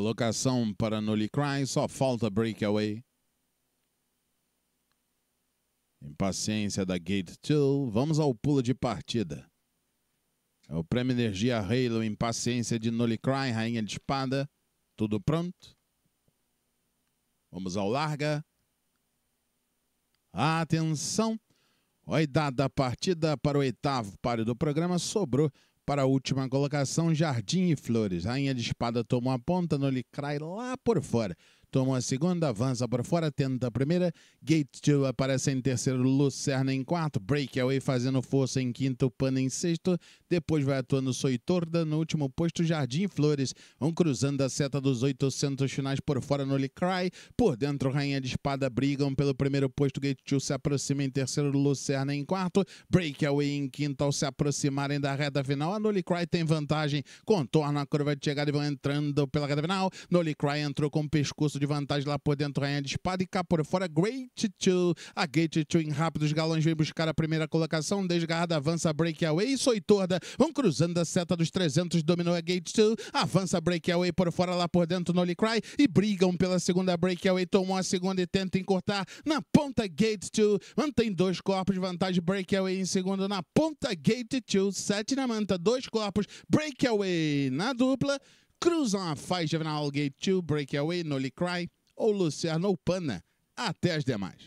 Colocação para Nully Cry, só falta breakaway. Impaciência da Gate 2. Vamos ao pulo de partida. É o Prêmio Energia Halo, impaciência de Nully Cry, Rainha de Espada. Tudo pronto? Vamos ao larga. Atenção! Oi, dada a partida para o oitavo páreo do programa, sobrou para a última colocação, Jardim e Flores. Rainha de Espada tomou a ponta, Nolicrai lá por fora tomou a segunda, avança para fora, tenta a primeira. Gate 2 aparece em terceiro, Lucerna em quarto. Breakaway fazendo força em quinto, Pana em sexto. Depois vai atuando Soitorda no último posto, Jardim Flores. vão cruzando a seta dos 800 finais por fora no cry Por dentro, Rainha de Espada brigam pelo primeiro posto. Gate 2 se aproxima em terceiro, Lucerna em quarto. Breakaway em quinto ao se aproximarem da reta final. A Nolly Cry tem vantagem, contorna a curva de chegada e vão entrando pela reta final. Nolly Cry entrou com o pescoço de vantagem lá por dentro, Rainha de Espada. E cá por fora, Great Two. A Gate Two em rápidos galões vem buscar a primeira colocação. Desgarrada, avança, breakaway. Soitorda vão cruzando a seta dos 300. Dominou a Gate Two. Avança, breakaway por fora, lá por dentro, Nolly Cry. E brigam pela segunda breakaway. Tomou a segunda e tenta encurtar. Na ponta, Gate Two. Mantém dois corpos, de vantagem, breakaway em segundo. Na ponta, Gate Two. Sete na manta, dois corpos, breakaway na dupla cruzam a faixa Fight, Juvenal Gate 2, Breakaway, Nolly Cry ou Luciano Pana. Até as demais.